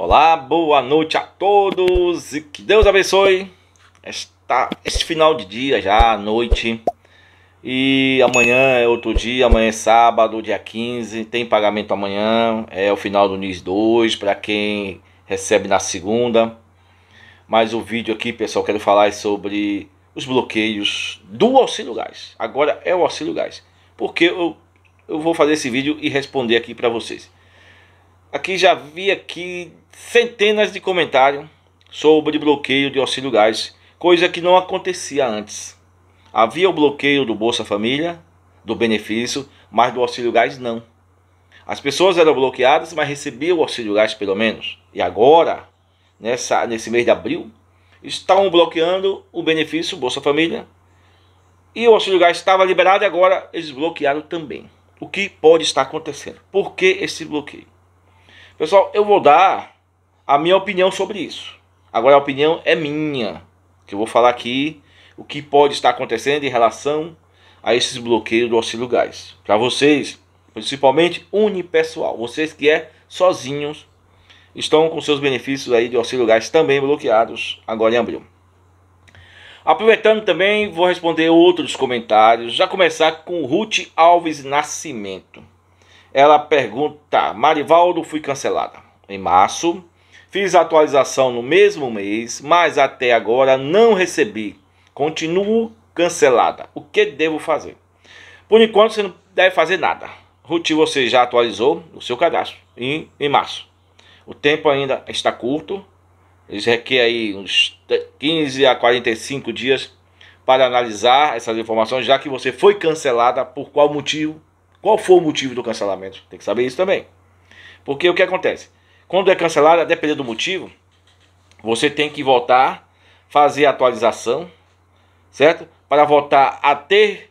Olá, boa noite a todos e que Deus abençoe esta, este final de dia já, noite. E amanhã é outro dia, amanhã é sábado, dia 15, tem pagamento amanhã, é o final do NIS 2 para quem recebe na segunda. Mas o vídeo aqui, pessoal, quero falar sobre os bloqueios do auxílio gás. Agora é o auxílio gás. Porque eu, eu vou fazer esse vídeo e responder aqui para vocês. Aqui já vi aqui centenas de comentários sobre bloqueio de auxílio gás, coisa que não acontecia antes. Havia o bloqueio do Bolsa Família, do benefício, mas do auxílio gás não. As pessoas eram bloqueadas, mas recebiam o auxílio gás pelo menos. E agora, nessa, nesse mês de abril, estão bloqueando o benefício Bolsa Família. E o auxílio gás estava liberado e agora eles bloquearam também. O que pode estar acontecendo? Por que esse bloqueio? Pessoal, eu vou dar a minha opinião sobre isso. Agora a opinião é minha, que eu vou falar aqui o que pode estar acontecendo em relação a esses bloqueios do auxílio gás. Para vocês, principalmente unipessoal, vocês que é sozinhos, estão com seus benefícios aí de auxílio gás também bloqueados agora em abril. Aproveitando também, vou responder outros comentários. Já começar com Ruth Alves Nascimento. Ela pergunta: Marivaldo, fui cancelada em março. Fiz a atualização no mesmo mês, mas até agora não recebi. Continuo cancelada. O que devo fazer? Por enquanto você não deve fazer nada. Ruti, você já atualizou o seu cadastro em, em março. O tempo ainda está curto. Eles requer aí uns 15 a 45 dias para analisar essas informações, já que você foi cancelada por qual motivo qual foi o motivo do cancelamento? Tem que saber isso também. Porque o que acontece? Quando é cancelado, a depender do motivo, você tem que voltar, fazer a atualização, certo? Para voltar a ter,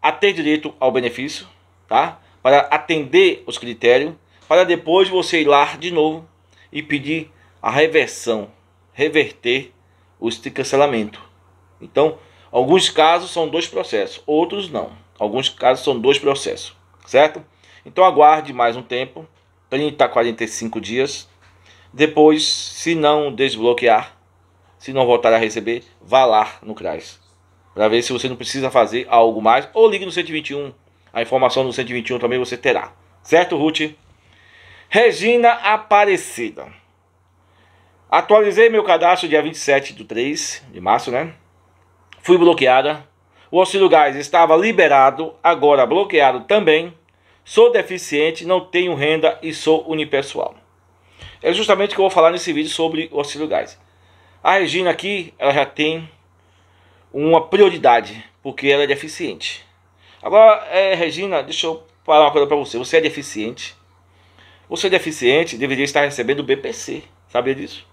a ter direito ao benefício, tá? Para atender os critérios, para depois você ir lá de novo e pedir a reversão, reverter o cancelamento. Então, alguns casos são dois processos, outros não. Alguns casos são dois processos certo? Então aguarde mais um tempo, 30 a 45 dias. Depois, se não desbloquear, se não voltar a receber, vá lá no CRAS. Para ver se você não precisa fazer algo mais. Ou ligue no 121. A informação do 121 também você terá. Certo, Ruth? Regina Aparecida. Atualizei meu cadastro dia 27 do 3 de março, né? Fui bloqueada o auxílio gás estava liberado, agora bloqueado também. Sou deficiente, não tenho renda e sou unipessoal. É justamente o que eu vou falar nesse vídeo sobre o auxílio gás. A Regina aqui, ela já tem uma prioridade, porque ela é deficiente. Agora, é, Regina, deixa eu falar uma coisa para você. Você é deficiente. Você é deficiente, deveria estar recebendo BPC. Sabia disso?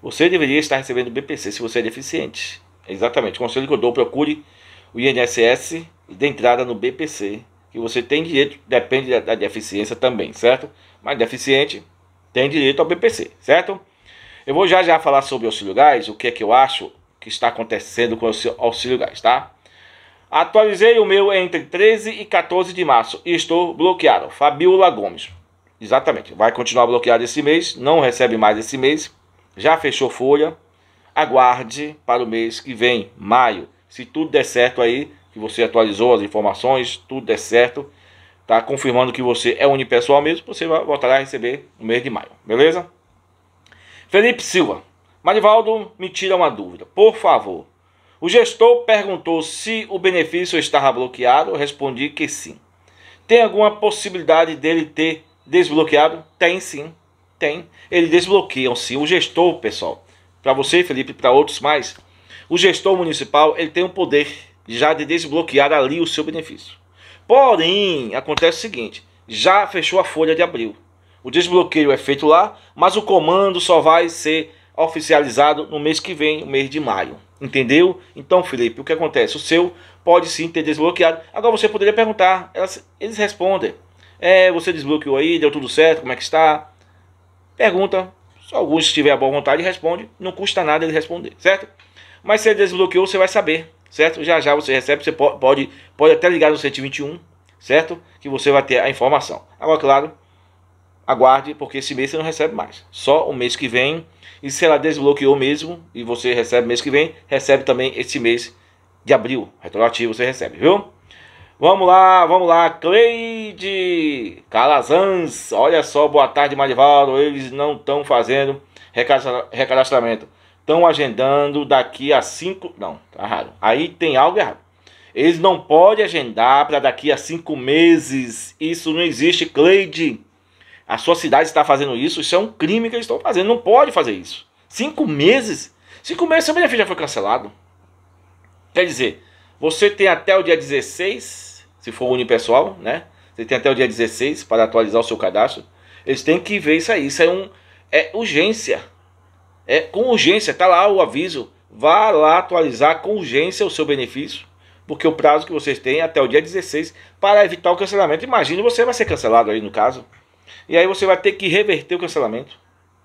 Você deveria estar recebendo BPC se você é deficiente. Exatamente. O conselho que eu dou, procure o INSS e de entrada no BPC, que você tem direito, depende da, da deficiência também, certo? Mas deficiente tem direito ao BPC, certo? Eu vou já já falar sobre auxílio gás, o que é que eu acho que está acontecendo com o auxílio gás, tá? Atualizei o meu entre 13 e 14 de março e estou bloqueado. Fabiola Gomes. Exatamente, vai continuar bloqueado esse mês, não recebe mais esse mês, já fechou folha. Aguarde para o mês que vem, maio. Se tudo der certo aí, que você atualizou as informações, tudo der certo, tá confirmando que você é unipessoal mesmo, você vai voltar a receber no mês de maio, beleza? Felipe Silva, Marivaldo, me tira uma dúvida, por favor. O gestor perguntou se o benefício estava bloqueado, eu respondi que sim. Tem alguma possibilidade dele ter desbloqueado? Tem sim, tem. ele desbloqueia sim. O gestor, pessoal, para você, Felipe, para outros mais, o gestor municipal ele tem o um poder já de desbloquear ali o seu benefício. Porém, acontece o seguinte: já fechou a folha de abril. O desbloqueio é feito lá, mas o comando só vai ser oficializado no mês que vem, no mês de maio. Entendeu? Então, Felipe, o que acontece? O seu pode sim ter desbloqueado. Agora você poderia perguntar, elas, eles respondem. É, você desbloqueou aí, deu tudo certo, como é que está? Pergunta. Se alguns tiver boa vontade, responde. Não custa nada ele responder, certo? Mas se ele desbloqueou, você vai saber, certo? Já já você recebe, você pode, pode até ligar no 121, certo? Que você vai ter a informação. Agora, claro, aguarde, porque esse mês você não recebe mais. Só o mês que vem. E se ela desbloqueou mesmo, e você recebe mês que vem, recebe também esse mês de abril. Retroativo você recebe, viu? Vamos lá, vamos lá, Cleide Calazans. Olha só, boa tarde, Marivaldo. Eles não estão fazendo recadastramento estão agendando daqui a cinco. Não, tá errado. Aí tem algo errado. Eles não podem agendar para daqui a cinco meses. Isso não existe, Cleide. A sua cidade está fazendo isso. Isso é um crime que eles estão fazendo. Não pode fazer isso. Cinco meses? Cinco meses seu benefício já foi cancelado. Quer dizer, você tem até o dia 16, se for unipessoal, né? Você tem até o dia 16 para atualizar o seu cadastro. Eles têm que ver isso aí. Isso é um é urgência é, com urgência, tá lá o aviso, vá lá atualizar com urgência o seu benefício, porque o prazo que vocês têm é até o dia 16 para evitar o cancelamento. Imagine, você vai ser cancelado aí no caso, e aí você vai ter que reverter o cancelamento.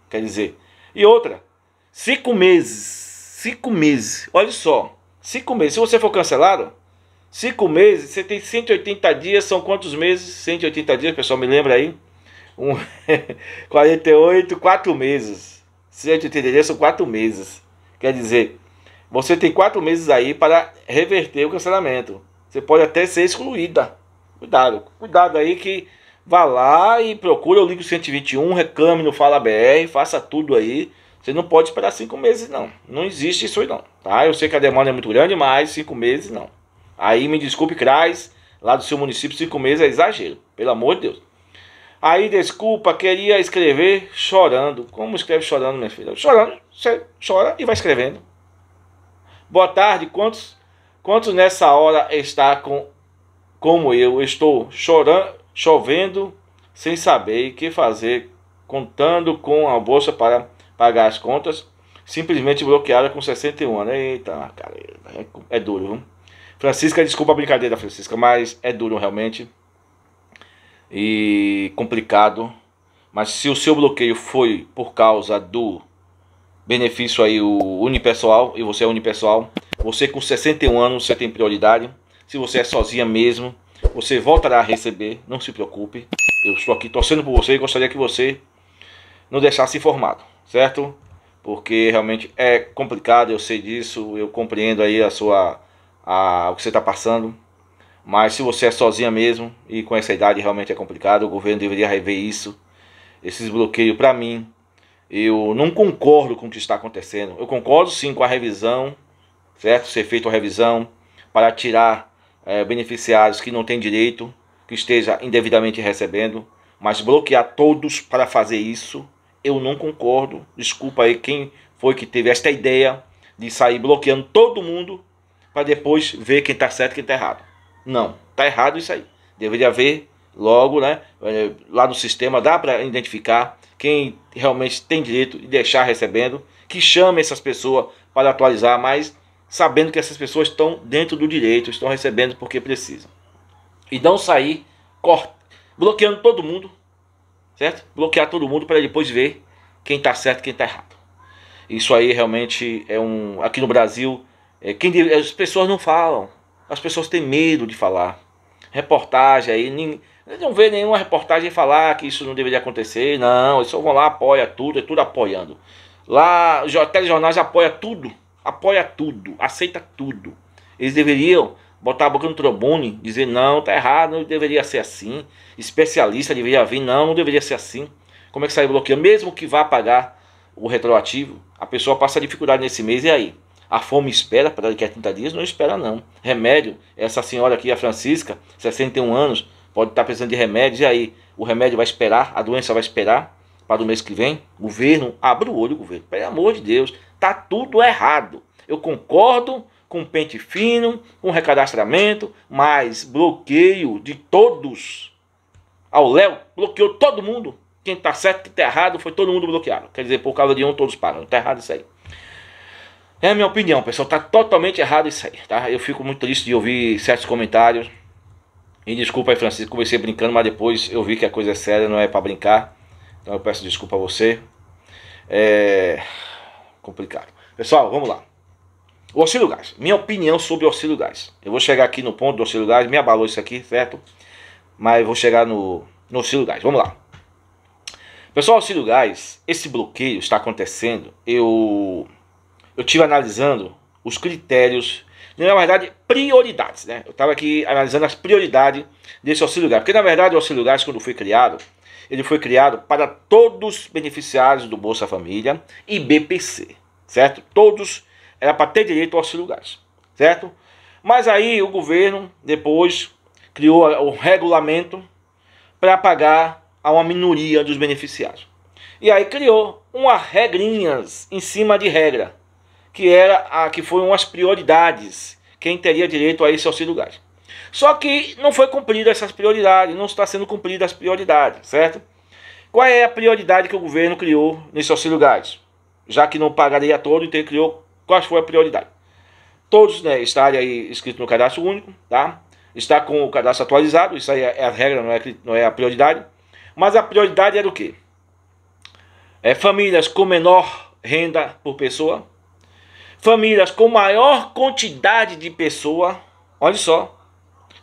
Quer dizer, e outra, cinco meses, cinco meses, olha só, cinco meses, se você for cancelado, cinco meses, você tem 180 dias, são quantos meses? 180 dias, pessoal, me lembra aí? Um, 48, quatro meses 183 são quatro meses. Quer dizer, você tem quatro meses aí para reverter o cancelamento. Você pode até ser excluída. Cuidado, cuidado aí que vá lá e procura o Ligo 121, reclame no Fala BR, faça tudo aí. Você não pode esperar cinco meses, não. Não existe isso aí, não. Tá? Eu sei que a demanda é muito grande, mas cinco meses não. Aí me desculpe, Crais, lá do seu município, cinco meses é exagero. Pelo amor de Deus. Aí, desculpa, queria escrever chorando. Como escreve chorando, minha filha? Chorando, você chora e vai escrevendo. Boa tarde, quantos, quantos nessa hora está com, como eu? Estou chorando, chovendo, sem saber o que fazer, contando com a bolsa para pagar as contas, simplesmente bloqueada com 61 anos. Eita, cara, é, é duro, viu? Francisca, desculpa a brincadeira, Francisca, mas é duro realmente e complicado. Mas se o seu bloqueio foi por causa do benefício aí o unipessoal e você é unipessoal, você com 61 anos você tem prioridade. Se você é sozinha mesmo, você voltará a receber, não se preocupe. Eu estou aqui torcendo por você e gostaria que você não deixasse informado, certo? Porque realmente é complicado, eu sei disso, eu compreendo aí a sua a, o que você está passando. Mas se você é sozinha mesmo e com essa idade realmente é complicado, o governo deveria rever isso. Esses bloqueios, para mim, eu não concordo com o que está acontecendo. Eu concordo sim com a revisão, certo? Ser feita a revisão para tirar é, beneficiários que não têm direito, que esteja indevidamente recebendo, mas bloquear todos para fazer isso, eu não concordo. Desculpa aí quem foi que teve esta ideia de sair bloqueando todo mundo para depois ver quem está certo e quem está errado. Não, tá errado isso aí. Deveria haver logo, né, eh, lá no sistema dá para identificar quem realmente tem direito e deixar recebendo, que chame essas pessoas para atualizar, mas sabendo que essas pessoas estão dentro do direito, estão recebendo porque precisam. E não sair corta, bloqueando todo mundo, certo? Bloquear todo mundo para depois ver quem está certo e quem está errado. Isso aí realmente é um. Aqui no Brasil, é, quem, as pessoas não falam as pessoas têm medo de falar. Reportagem aí, ninguém, não vê nenhuma reportagem falar que isso não deveria acontecer, não, eles só vão lá, apoia tudo, é tudo apoiando. Lá, os telejornais apoia tudo, apoia tudo, aceita tudo. Eles deveriam botar a boca no trombone, dizer não, tá errado, não deveria ser assim. Especialista deveria vir, não, não deveria ser assim. Como é que sai bloqueando? Mesmo que vá pagar o retroativo, a pessoa passa dificuldade nesse mês, e aí? A fome espera para daqui a 30 dias? Não espera, não. Remédio, essa senhora aqui, a Francisca, 61 anos, pode estar precisando de remédio. E aí, o remédio vai esperar? A doença vai esperar para o mês que vem? Governo, abra o olho, governo. Pelo amor de Deus, tá tudo errado. Eu concordo com pente fino, com recadastramento, mas bloqueio de todos. Ao Léo, bloqueou todo mundo. Quem está certo, quem está errado, foi todo mundo bloqueado. Quer dizer, por causa de um, todos param. Está errado isso aí. É a minha opinião, pessoal. Tá totalmente errado isso aí, tá? Eu fico muito triste de ouvir certos comentários. E desculpa aí, Francisco, comecei brincando, mas depois eu vi que a coisa é séria, não é para brincar. Então eu peço desculpa a você. É complicado. Pessoal, vamos lá. O auxílio gás. Minha opinião sobre o auxílio gás. Eu vou chegar aqui no ponto do auxílio gás. Me abalou isso aqui, certo? Mas vou chegar no, no auxílio gás. Vamos lá. Pessoal, auxílio gás. Esse bloqueio está acontecendo. Eu eu tive analisando os critérios, né, na verdade, prioridades, né? Eu estava aqui analisando as prioridades desse auxílio gás, porque na verdade o auxílio gás, quando foi criado, ele foi criado para todos os beneficiários do Bolsa Família e BPC, certo? Todos era para ter direito ao auxílio gás, certo? Mas aí o governo depois criou o regulamento para pagar a uma minoria dos beneficiários. E aí criou uma regrinhas em cima de regra que era a que foram as prioridades, quem teria direito a esse auxílio gás. Só que não foi cumprida essas prioridades, não está sendo cumprida as prioridades, certo? Qual é a prioridade que o governo criou nesse auxílio gás? Já que não pagaria todo, então ele criou qual foi a prioridade? Todos né, estarem aí escrito no cadastro único, tá? Está com o cadastro atualizado, isso aí é, é a regra, não é, não é a prioridade. Mas a prioridade era o quê? É famílias com menor renda por pessoa, Famílias com maior quantidade de pessoa. Olha só.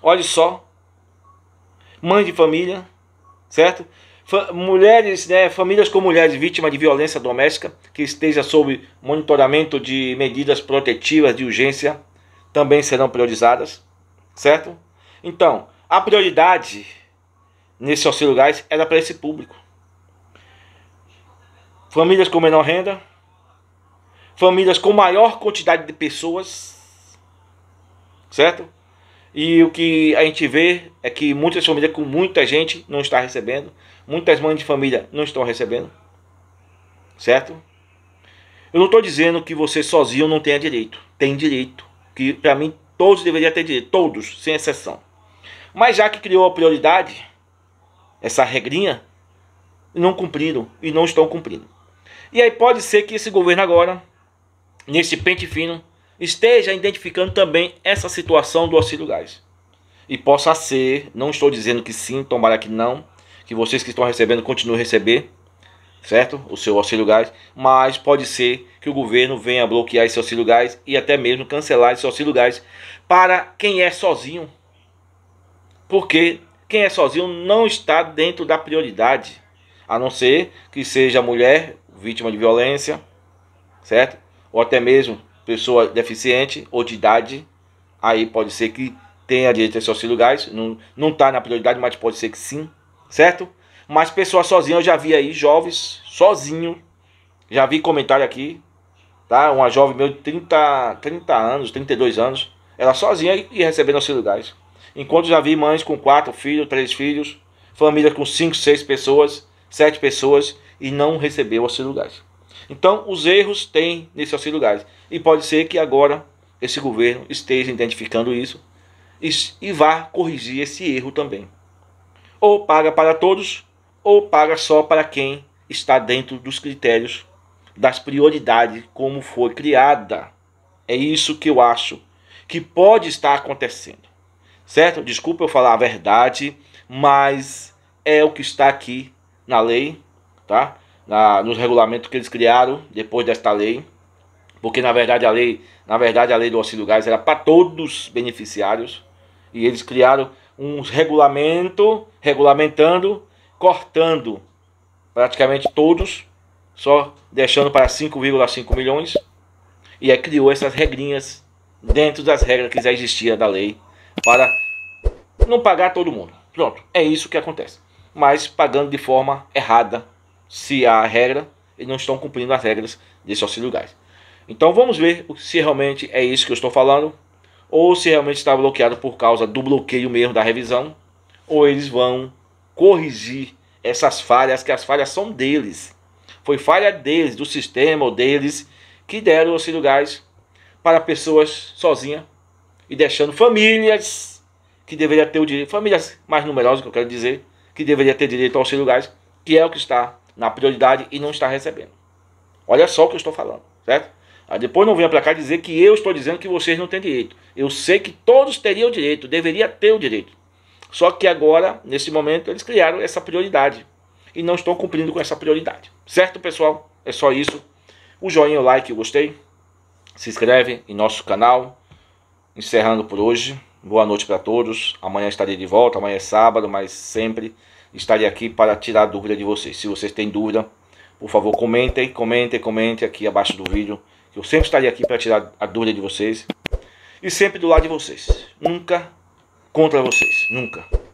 Olha só. Mãe de família, certo? mulheres, né, famílias com mulheres vítimas de violência doméstica que esteja sob monitoramento de medidas protetivas de urgência também serão priorizadas, certo? Então, a prioridade nesse auxílio gás era para esse público. Famílias com menor renda, famílias com maior quantidade de pessoas, certo? E o que a gente vê é que muitas famílias com muita gente não está recebendo, muitas mães de família não estão recebendo, certo? Eu não estou dizendo que você sozinho não tenha direito, tem direito, que para mim todos deveriam ter direito, todos, sem exceção. Mas já que criou a prioridade, essa regrinha, não cumpriram e não estão cumprindo. E aí pode ser que esse governo agora nesse pente fino, esteja identificando também essa situação do auxílio gás. E possa ser, não estou dizendo que sim, tomara que não, que vocês que estão recebendo continuem a receber, certo? O seu auxílio gás, mas pode ser que o governo venha bloquear esse auxílio gás e até mesmo cancelar esse auxílio gás para quem é sozinho. Porque quem é sozinho não está dentro da prioridade, a não ser que seja mulher vítima de violência, certo? ou até mesmo pessoa deficiente ou de idade, aí pode ser que tenha direito a esse auxílio gás, não está na prioridade, mas pode ser que sim, certo? Mas pessoa sozinha, eu já vi aí jovens, sozinho, já vi comentário aqui, tá? Uma jovem meu de 30, 30 anos, 32 anos, ela sozinha e recebendo auxílio gás. Enquanto já vi mães com quatro filhos, três filhos, famílias com cinco, seis pessoas, sete pessoas e não recebeu auxílio gás. Então, os erros têm nesses lugares gás. E pode ser que agora esse governo esteja identificando isso e, e vá corrigir esse erro também. Ou paga para todos, ou paga só para quem está dentro dos critérios das prioridades como foi criada. É isso que eu acho que pode estar acontecendo. Certo? Desculpa eu falar a verdade, mas é o que está aqui na lei, tá? na, nos regulamentos que eles criaram depois desta lei, porque na verdade a lei, na verdade a lei do auxílio gás era para todos os beneficiários e eles criaram uns regulamento regulamentando, cortando praticamente todos, só deixando para 5,5 milhões e aí criou essas regrinhas dentro das regras que já existia da lei para não pagar todo mundo. Pronto, é isso que acontece. Mas pagando de forma errada, se há regra, eles não estão cumprindo as regras desse auxílio gás. Então vamos ver se realmente é isso que eu estou falando, ou se realmente está bloqueado por causa do bloqueio mesmo da revisão, ou eles vão corrigir essas falhas, que as falhas são deles. Foi falha deles, do sistema ou deles, que deram o auxílio gás para pessoas sozinhas e deixando famílias que deveria ter o direito, famílias mais numerosas, que eu quero dizer, que deveria ter direito ao auxílio gás, que é o que está na prioridade e não está recebendo. Olha só o que eu estou falando, certo? Aí depois não venha para cá dizer que eu estou dizendo que vocês não têm direito. Eu sei que todos teriam direito, deveria ter o direito. Só que agora, nesse momento, eles criaram essa prioridade. E não estão cumprindo com essa prioridade. Certo, pessoal? É só isso. O joinha, o like, o gostei. Se inscreve em nosso canal. Encerrando por hoje. Boa noite para todos. Amanhã estarei de volta. Amanhã é sábado, mas sempre estarei aqui para tirar a dúvida de vocês. Se vocês têm dúvida, por favor, comentem, comentem, comentem aqui abaixo do vídeo. Eu sempre estarei aqui para tirar a dúvida de vocês. E sempre do lado de vocês. Nunca contra vocês. Nunca.